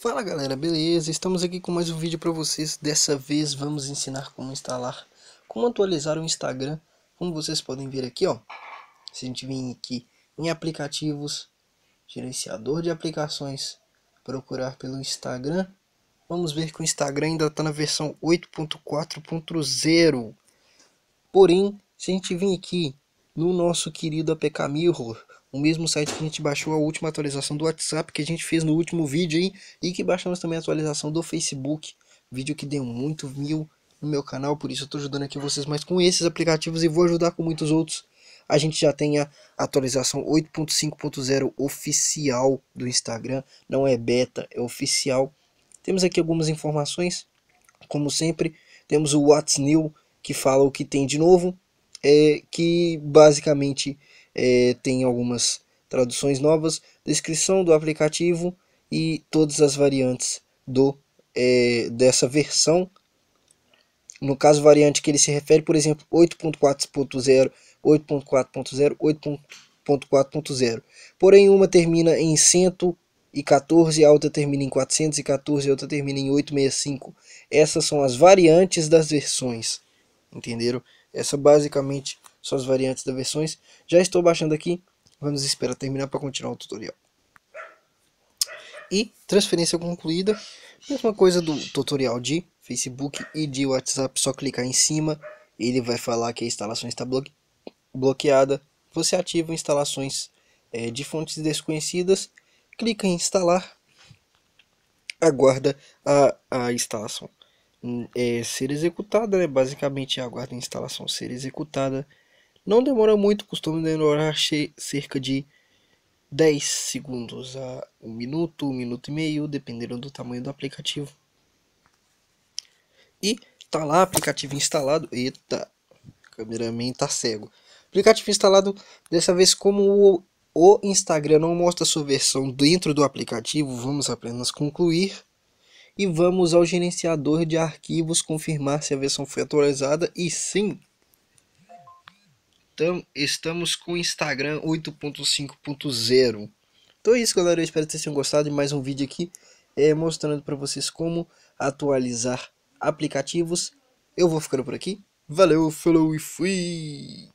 Fala galera, beleza? Estamos aqui com mais um vídeo para vocês. Dessa vez vamos ensinar como instalar, como atualizar o Instagram. Como vocês podem ver aqui, ó. Se a gente vir aqui em aplicativos, gerenciador de aplicações, procurar pelo Instagram. Vamos ver que o Instagram ainda está na versão 8.4.0. Porém, se a gente vir aqui no nosso querido APK Mirror, o mesmo site que a gente baixou a última atualização do WhatsApp que a gente fez no último vídeo aí, e que baixamos também a atualização do Facebook, vídeo que deu muito mil no meu canal, por isso eu estou ajudando aqui vocês mais com esses aplicativos e vou ajudar com muitos outros. A gente já tem a atualização 8.5.0 oficial do Instagram, não é beta, é oficial. Temos aqui algumas informações, como sempre, temos o What's New, que fala o que tem de novo, é, que basicamente é, tem algumas traduções novas, descrição do aplicativo e todas as variantes do é, dessa versão. No caso, variante que ele se refere, por exemplo, 8.4.0, 8.4.0, 8.4.0. Porém, uma termina em 114, a outra termina em 414, a outra termina em 865. Essas são as variantes das versões, entenderam? Essas basicamente são as variantes das versões. Já estou baixando aqui, vamos esperar terminar para continuar o tutorial. E transferência concluída, mesma coisa do tutorial de Facebook e de WhatsApp, só clicar em cima, ele vai falar que a instalação está bloqueada. Você ativa instalações é, de fontes desconhecidas, clica em instalar, aguarda a, a instalação é, ser executada, né? basicamente aguarda a instalação ser executada. Não demora muito, costuma demorar cerca de 10 segundos a 1 minuto, 1 minuto e meio, dependendo do tamanho do aplicativo. E tá lá aplicativo instalado. Eita, o cameraman tá cego. Aplicativo instalado, dessa vez como o, o Instagram não mostra sua versão dentro do aplicativo, vamos apenas concluir e vamos ao gerenciador de arquivos confirmar se a versão foi atualizada e sim então, estamos com o Instagram 8.5.0 então é isso galera, eu espero que vocês tenham gostado de mais um vídeo aqui é, mostrando para vocês como atualizar aplicativos eu vou ficando por aqui, valeu, falou e fui!